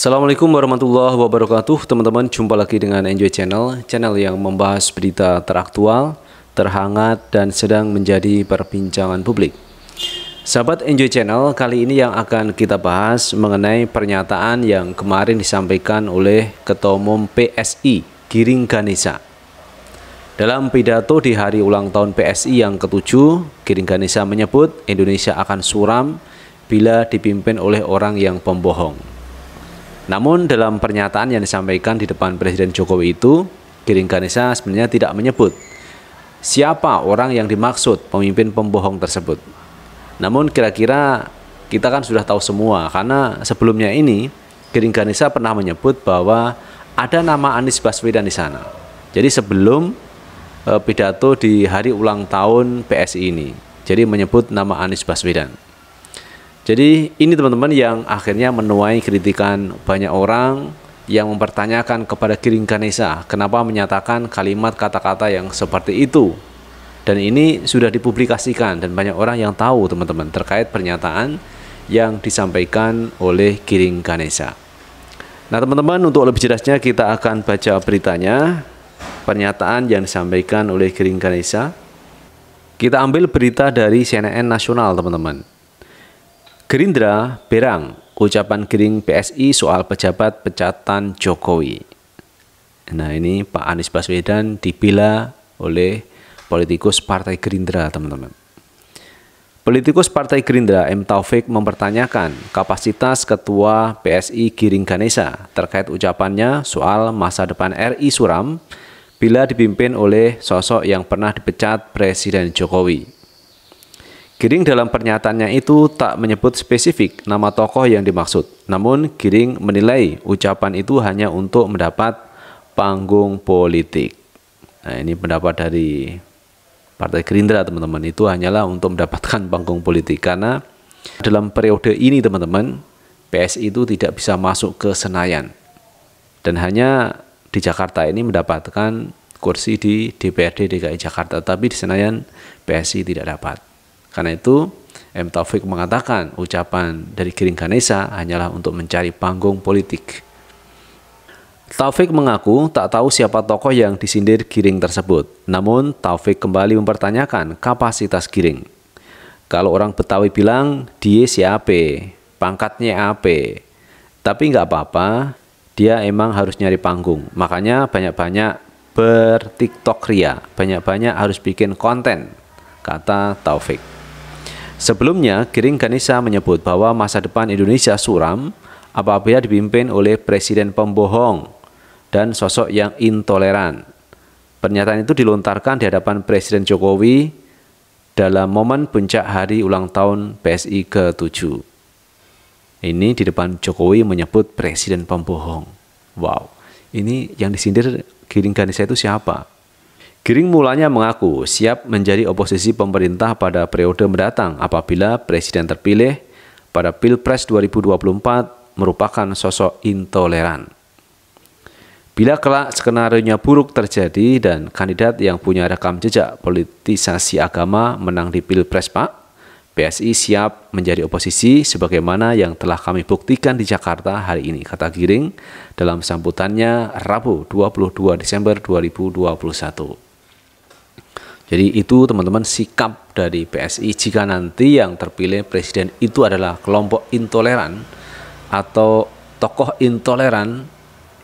Assalamualaikum warahmatullahi wabarakatuh Teman-teman jumpa lagi dengan Enjoy Channel Channel yang membahas berita teraktual, terhangat, dan sedang menjadi perbincangan publik Sahabat Enjoy Channel, kali ini yang akan kita bahas mengenai pernyataan yang kemarin disampaikan oleh Ketua Umum PSI, Giring Ganesa dalam pidato di hari ulang tahun PSI yang ke-7, Giring Ganesa menyebut Indonesia akan suram bila dipimpin oleh orang yang pembohong. Namun dalam pernyataan yang disampaikan di depan Presiden Jokowi itu, Giring Ganesha sebenarnya tidak menyebut siapa orang yang dimaksud pemimpin pembohong tersebut. Namun kira-kira kita kan sudah tahu semua karena sebelumnya ini Giring Ganesha pernah menyebut bahwa ada nama Anies Baswedan di sana. Jadi sebelum eh, pidato di hari ulang tahun PSI ini. Jadi menyebut nama Anies Baswedan. Jadi ini teman-teman yang akhirnya menuai kritikan banyak orang yang mempertanyakan kepada Giring Ganesa kenapa menyatakan kalimat kata-kata yang seperti itu. Dan ini sudah dipublikasikan dan banyak orang yang tahu teman-teman terkait pernyataan yang disampaikan oleh Giring Ganesa. Nah teman-teman untuk lebih jelasnya kita akan baca beritanya pernyataan yang disampaikan oleh Giring Ganesa. Kita ambil berita dari CNN Nasional teman-teman. Gerindra berang ucapan kering PSI soal pejabat pecatan Jokowi. Nah ini Pak Anies Baswedan dibela oleh politikus Partai Gerindra teman-teman. Politikus Partai Gerindra M. Taufik mempertanyakan kapasitas Ketua PSI Giring Ganesa terkait ucapannya soal masa depan RI Suram bila dipimpin oleh sosok yang pernah dipecat Presiden Jokowi. Giring dalam pernyataannya itu tak menyebut spesifik nama tokoh yang dimaksud. Namun Giring menilai ucapan itu hanya untuk mendapat panggung politik. Nah, ini pendapat dari Partai Gerindra teman-teman itu hanyalah untuk mendapatkan panggung politik karena dalam periode ini teman-teman PSI itu tidak bisa masuk ke Senayan dan hanya di Jakarta ini mendapatkan kursi di DPRD DKI Jakarta tapi di Senayan PSI tidak dapat. Karena itu M. Taufik mengatakan ucapan dari Giring Ganesa hanyalah untuk mencari panggung politik. Taufik mengaku tak tahu siapa tokoh yang disindir Giring tersebut. Namun Taufik kembali mempertanyakan kapasitas Giring. Kalau orang Betawi bilang dia siapa, pangkatnya apa. Tapi nggak apa-apa, dia emang harus nyari panggung. Makanya banyak-banyak bertiktok ria, banyak-banyak harus bikin konten, kata Taufik. Sebelumnya, Giring Ganesha menyebut bahwa masa depan Indonesia suram apabila dipimpin oleh presiden pembohong dan sosok yang intoleran. Pernyataan itu dilontarkan di hadapan Presiden Jokowi dalam momen puncak hari ulang tahun PSI ke-7. Ini di depan Jokowi menyebut presiden pembohong. Wow, ini yang disindir Giring Ganesha itu siapa? Giring mulanya mengaku siap menjadi oposisi pemerintah pada periode mendatang apabila presiden terpilih pada Pilpres 2024 merupakan sosok intoleran. Bila kelak skenario buruk terjadi dan kandidat yang punya rekam jejak politisasi agama menang di Pilpres Pak, PSI siap menjadi oposisi sebagaimana yang telah kami buktikan di Jakarta hari ini, kata Giring dalam sambutannya Rabu 22 Desember 2021. Jadi itu teman-teman sikap dari PSI jika nanti yang terpilih presiden itu adalah kelompok intoleran atau tokoh intoleran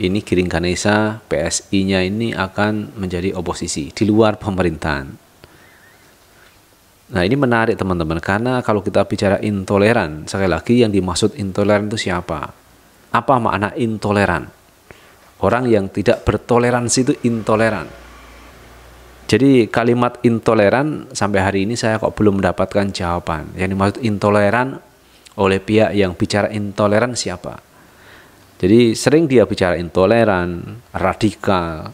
ini Giring Ganesa PSI-nya ini akan menjadi oposisi di luar pemerintahan. Nah ini menarik teman-teman karena kalau kita bicara intoleran sekali lagi yang dimaksud intoleran itu siapa? Apa makna intoleran? Orang yang tidak bertoleransi itu intoleran jadi kalimat intoleran sampai hari ini saya kok belum mendapatkan jawaban. Yang dimaksud intoleran oleh pihak yang bicara intoleran siapa? Jadi sering dia bicara intoleran, radikal,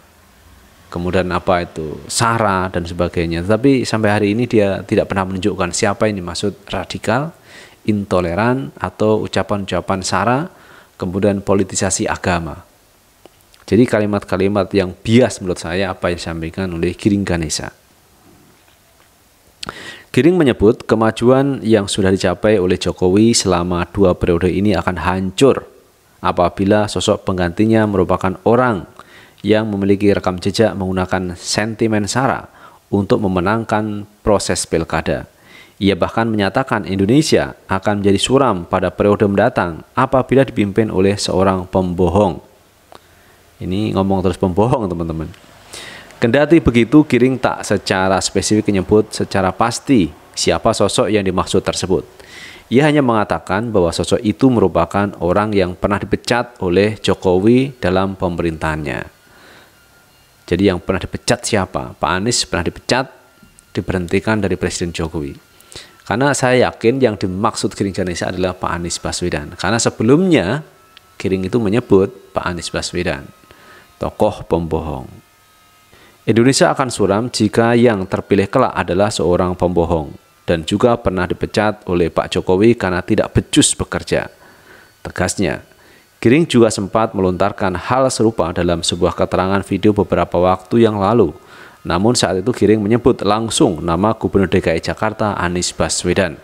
kemudian apa itu sara dan sebagainya. Tapi sampai hari ini dia tidak pernah menunjukkan siapa yang dimaksud radikal, intoleran atau ucapan-ucapan sara, kemudian politisasi agama. Jadi kalimat-kalimat yang bias menurut saya apa yang disampaikan oleh Giring Ganesha. Giring menyebut kemajuan yang sudah dicapai oleh Jokowi selama dua periode ini akan hancur apabila sosok penggantinya merupakan orang yang memiliki rekam jejak menggunakan sentimen sara untuk memenangkan proses pilkada. Ia bahkan menyatakan Indonesia akan menjadi suram pada periode mendatang apabila dipimpin oleh seorang pembohong. Ini ngomong terus pembohong teman-teman. Kendati begitu, Giring tak secara spesifik menyebut secara pasti siapa sosok yang dimaksud tersebut. Ia hanya mengatakan bahwa sosok itu merupakan orang yang pernah dipecat oleh Jokowi dalam pemerintahannya. Jadi yang pernah dipecat siapa? Pak Anies pernah dipecat, diberhentikan dari Presiden Jokowi. Karena saya yakin yang dimaksud Giring Ganesha adalah Pak Anies Baswedan. Karena sebelumnya Giring itu menyebut Pak Anies Baswedan tokoh pembohong. Indonesia akan suram jika yang terpilih kelak adalah seorang pembohong dan juga pernah dipecat oleh Pak Jokowi karena tidak becus bekerja. Tegasnya, Giring juga sempat melontarkan hal serupa dalam sebuah keterangan video beberapa waktu yang lalu. Namun saat itu Giring menyebut langsung nama Gubernur DKI Jakarta Anies Baswedan.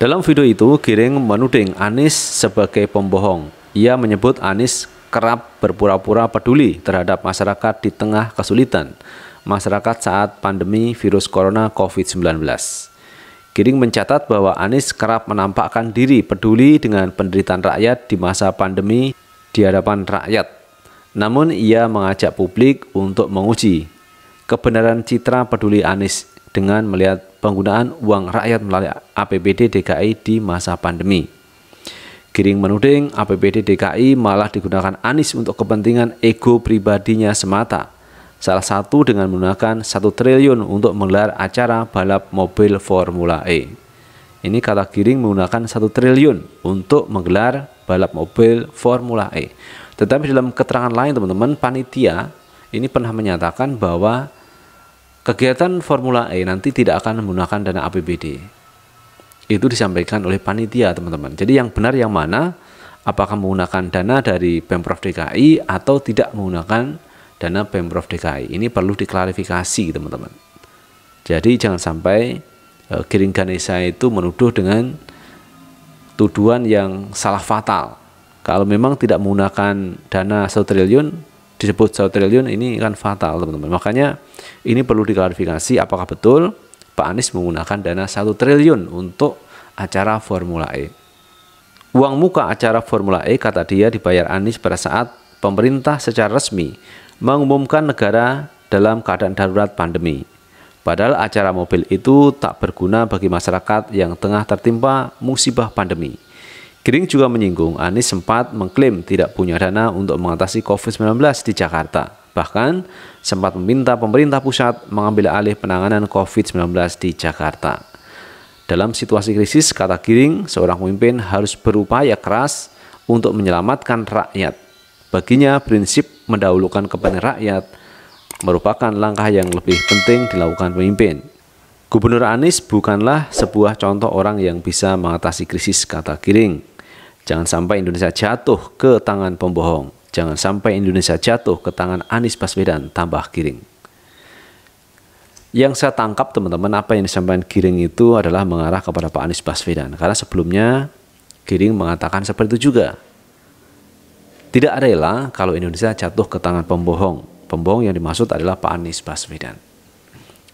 Dalam video itu, Giring menuding Anies sebagai pembohong. Ia menyebut Anies kerap berpura-pura peduli terhadap masyarakat di tengah kesulitan masyarakat saat pandemi virus corona COVID-19. Giring mencatat bahwa Anies kerap menampakkan diri peduli dengan penderitaan rakyat di masa pandemi di hadapan rakyat. Namun ia mengajak publik untuk menguji kebenaran citra peduli Anies dengan melihat penggunaan uang rakyat melalui APBD DKI di masa pandemi. Giring menuding APBD DKI malah digunakan Anies untuk kepentingan ego pribadinya semata. Salah satu dengan menggunakan satu triliun untuk menggelar acara balap mobil Formula E. Ini kata Giring menggunakan satu triliun untuk menggelar balap mobil Formula E. Tetapi dalam keterangan lain teman-teman, panitia ini pernah menyatakan bahwa kegiatan Formula E nanti tidak akan menggunakan dana APBD itu disampaikan oleh panitia teman-teman. Jadi yang benar yang mana? Apakah menggunakan dana dari Pemprov DKI atau tidak menggunakan dana Pemprov DKI? Ini perlu diklarifikasi teman-teman. Jadi jangan sampai uh, Giring Ganesha itu menuduh dengan tuduhan yang salah fatal. Kalau memang tidak menggunakan dana 1 triliun, disebut 1 triliun ini kan fatal teman-teman. Makanya ini perlu diklarifikasi apakah betul Pak Anies menggunakan dana 1 triliun untuk acara Formula E. Uang muka acara Formula E kata dia dibayar Anies pada saat pemerintah secara resmi mengumumkan negara dalam keadaan darurat pandemi. Padahal acara mobil itu tak berguna bagi masyarakat yang tengah tertimpa musibah pandemi. Giring juga menyinggung Anies sempat mengklaim tidak punya dana untuk mengatasi COVID-19 di Jakarta. Bahkan sempat meminta pemerintah pusat mengambil alih penanganan COVID-19 di Jakarta. Dalam situasi krisis, kata Giring, seorang pemimpin harus berupaya keras untuk menyelamatkan rakyat. Baginya, prinsip mendahulukan kepentingan rakyat merupakan langkah yang lebih penting dilakukan pemimpin. Gubernur Anies bukanlah sebuah contoh orang yang bisa mengatasi krisis, kata Giring. Jangan sampai Indonesia jatuh ke tangan pembohong. Jangan sampai Indonesia jatuh ke tangan Anies Baswedan tambah Giring. Yang saya tangkap teman-teman apa yang disampaikan Giring itu adalah mengarah kepada Pak Anies Baswedan. Karena sebelumnya Giring mengatakan seperti itu juga. Tidak rela kalau Indonesia jatuh ke tangan pembohong. Pembohong yang dimaksud adalah Pak Anies Baswedan.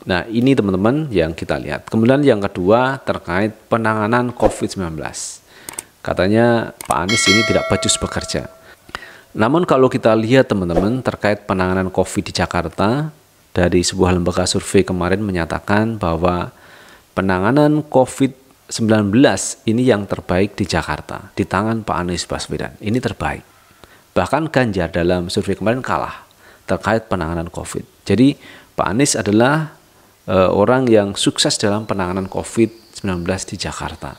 Nah ini teman-teman yang kita lihat. Kemudian yang kedua terkait penanganan COVID-19. Katanya Pak Anies ini tidak becus bekerja. Namun kalau kita lihat teman-teman terkait penanganan COVID di Jakarta, dari sebuah lembaga survei kemarin menyatakan bahwa penanganan COVID-19 ini yang terbaik di Jakarta, di tangan Pak Anies Baswedan. Ini terbaik. Bahkan Ganjar dalam survei kemarin kalah terkait penanganan COVID. Jadi Pak Anies adalah e, orang yang sukses dalam penanganan COVID-19 di Jakarta.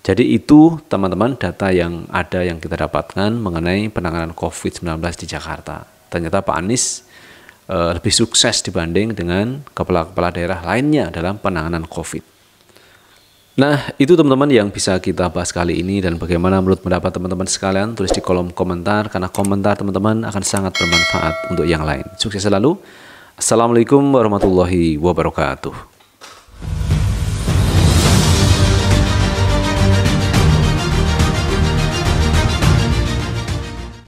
Jadi itu teman-teman data yang ada yang kita dapatkan mengenai penanganan COVID-19 di Jakarta. Ternyata Pak Anies e, lebih sukses dibanding dengan kepala-kepala daerah lainnya dalam penanganan COVID. Nah, itu teman-teman yang bisa kita bahas kali ini dan bagaimana menurut pendapat teman-teman sekalian tulis di kolom komentar karena komentar teman-teman akan sangat bermanfaat untuk yang lain. Sukses selalu. Assalamualaikum warahmatullahi wabarakatuh.